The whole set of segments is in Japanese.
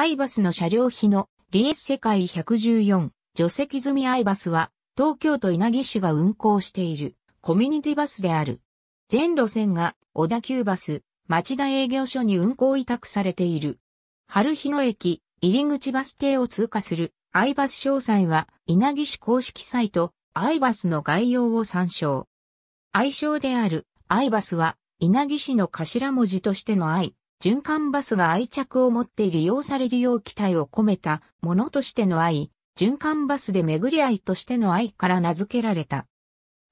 アイバスの車両費のリエス世界114除籍済みアイバスは東京都稲城市が運行しているコミュニティバスである。全路線が小田急バス町田営業所に運行委託されている。春日野駅入口バス停を通過するアイバス詳細は稲城市公式サイトアイバスの概要を参照。愛称であるアイバスは稲城市の頭文字としての愛、循環バスが愛着を持って利用されるよう期待を込めたものとしての愛、循環バスで巡り愛としての愛から名付けられた。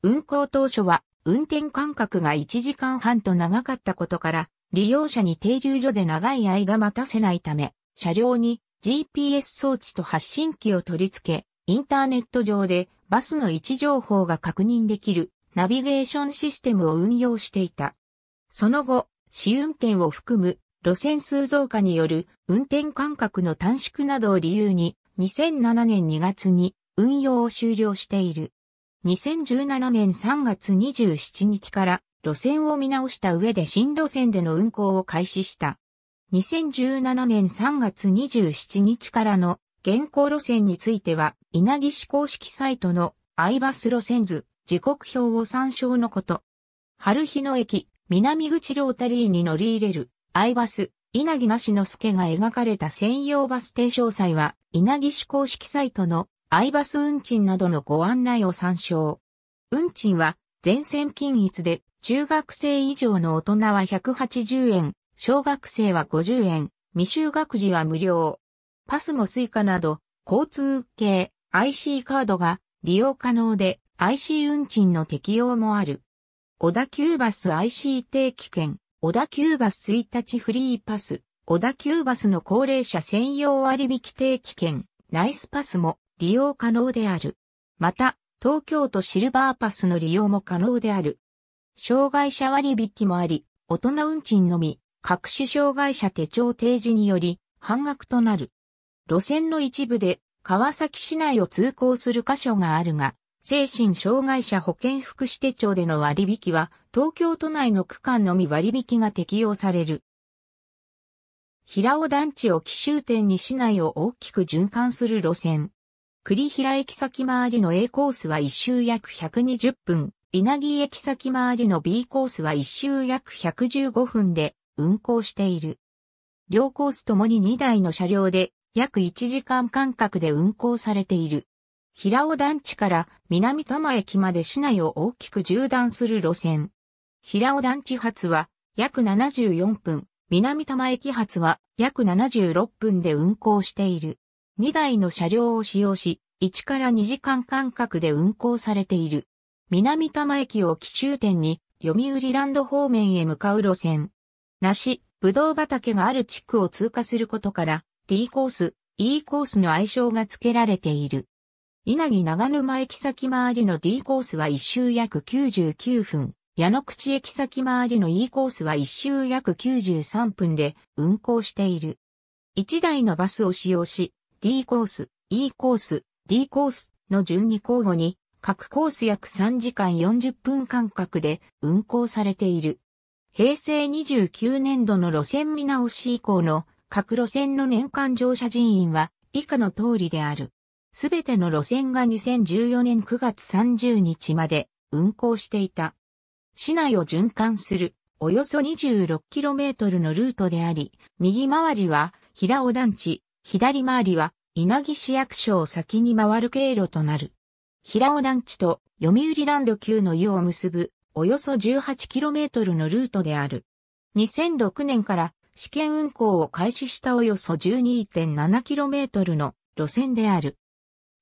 運行当初は運転間隔が1時間半と長かったことから、利用者に停留所で長い間待たせないため、車両に GPS 装置と発信機を取り付け、インターネット上でバスの位置情報が確認できるナビゲーションシステムを運用していた。その後、試運転を含む路線数増加による運転間隔の短縮などを理由に2007年2月に運用を終了している。2017年3月27日から路線を見直した上で新路線での運行を開始した。2017年3月27日からの現行路線については、稲城市公式サイトのアイバス路線図、時刻表を参照のこと。春日野駅、南口ロータリーに乗り入れる、アイバス、稲城なしの助が描かれた専用バス停詳細は、稲城市公式サイトの、アイバス運賃などのご案内を参照。運賃は、全線均一で、中学生以上の大人は180円、小学生は50円、未就学児は無料。パスもスイカなど、交通系 IC カードが利用可能で、IC 運賃の適用もある。小田急バス IC 定期券、小田急バス1日フリーパス、小田急バスの高齢者専用割引定期券、ナイスパスも利用可能である。また、東京都シルバーパスの利用も可能である。障害者割引もあり、大人運賃のみ、各種障害者手帳提示により、半額となる。路線の一部で、川崎市内を通行する箇所があるが、精神障害者保健福祉手帳での割引は、東京都内の区間のみ割引が適用される。平尾団地を奇襲点に市内を大きく循環する路線。栗平駅先回りの A コースは1周約120分、稲城駅先回りの B コースは1周約115分で運行している。両コースともに2台の車両で約1時間間隔で運行されている。平尾団地から南多摩駅まで市内を大きく縦断する路線。平尾団地発は約74分、南多摩駅発は約76分で運行している。2台の車両を使用し、1から2時間間隔で運行されている。南多摩駅を起終点に、読売ランド方面へ向かう路線。梨、ぶどう畑がある地区を通過することから、T コース、E コースの愛称が付けられている。稲城長沼駅先回りの D コースは1周約99分、矢野口駅先回りの E コースは1周約93分で運行している。1台のバスを使用し、D コース、E コース、D コースの順に交互に、各コース約3時間40分間隔で運行されている。平成29年度の路線見直し以降の各路線の年間乗車人員は以下の通りである。すべての路線が2014年9月30日まで運行していた。市内を循環するおよそ 26km のルートであり、右回りは平尾団地、左回りは稲城市役所を先に回る経路となる。平尾団地と読売ランド級の湯を結ぶおよそ 18km のルートである。2006年から試験運行を開始したおよそ 12.7km の路線である。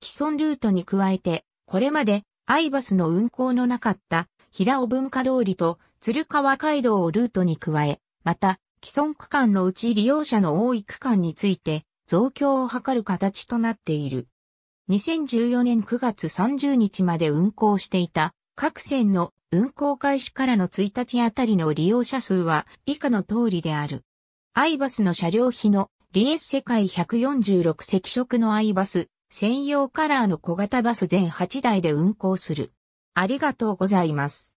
既存ルートに加えて、これまでアイバスの運行のなかった平尾文化通りと鶴川街道をルートに加え、また既存区間のうち利用者の多い区間について増強を図る形となっている。2014年9月30日まで運行していた各線の運行開始からの1日あたりの利用者数は以下の通りである。アイバスの車両費のリエス世界146赤色のアイバス専用カラーの小型バス全8台で運行する。ありがとうございます。